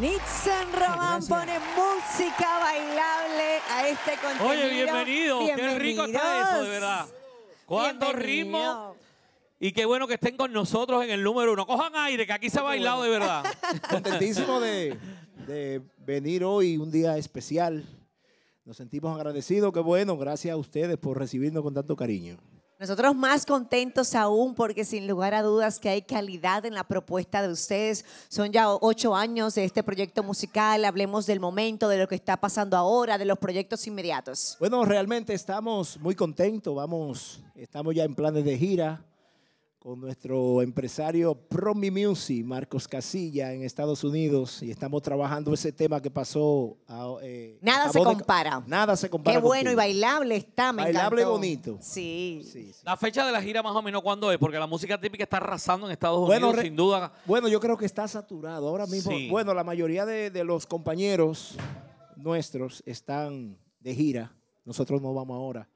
Nixon Román pone música bailable a este contenido. Oye, bienvenido. Qué rico está eso, de verdad. ¿Cuánto ritmo? Y qué bueno que estén con nosotros en el número uno. Cojan aire, que aquí se ha bailado de verdad. Contentísimo de venir hoy, un día especial. Nos sentimos agradecidos, qué bueno. Gracias a ustedes por recibirnos con tanto cariño. Nosotros más contentos aún porque sin lugar a dudas que hay calidad en la propuesta de ustedes. Son ya ocho años de este proyecto musical. Hablemos del momento, de lo que está pasando ahora, de los proyectos inmediatos. Bueno, realmente estamos muy contentos. Vamos, estamos ya en planes de gira con nuestro empresario Promi Music, Marcos Casilla, en Estados Unidos, y estamos trabajando ese tema que pasó. Eh, nada se compara. nada se compara. Qué bueno y bailable está, me Bailable bonito. Sí. La fecha de la gira más o menos cuándo es, porque la música típica está arrasando en Estados Unidos, sin duda. Bueno, yo creo que está saturado ahora mismo. Bueno, la mayoría de, de los compañeros nuestros están de gira. Nosotros no vamos ahora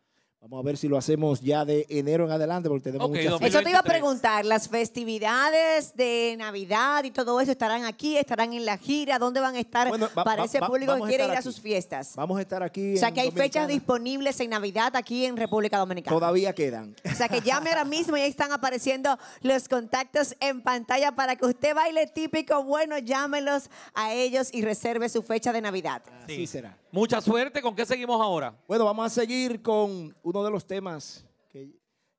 Vamos a ver si lo hacemos ya de enero en adelante porque tenemos okay, muchas Eso te iba a preguntar, las festividades de Navidad y todo eso, ¿estarán aquí? ¿Estarán en la gira? ¿Dónde van a estar para ese público que quiere ir a sus fiestas? Vamos a estar aquí. O sea, que hay fechas disponibles en Navidad aquí en República Dominicana. Todavía quedan. O sea, que llame ahora mismo y ahí están apareciendo los contactos en pantalla para que usted baile típico. Bueno, llámelos a ellos y reserve su fecha de Navidad. Así sí será. Mucha suerte. ¿Con qué seguimos ahora? Bueno, vamos a seguir con uno de los temas que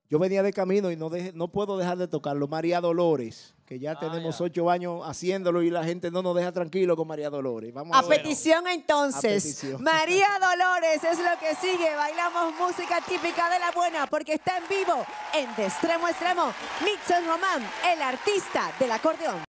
yo venía de camino y no, no puedo dejar de tocarlo, María Dolores, que ya ah, tenemos ocho años haciéndolo y la gente no nos deja tranquilo con María Dolores. Vamos a, petición entonces. María Dolores es lo que sigue. Bailamos música típica de la buena porque está en vivo en De Extremo a Extremo. Nixon Román, el artista del acordeón.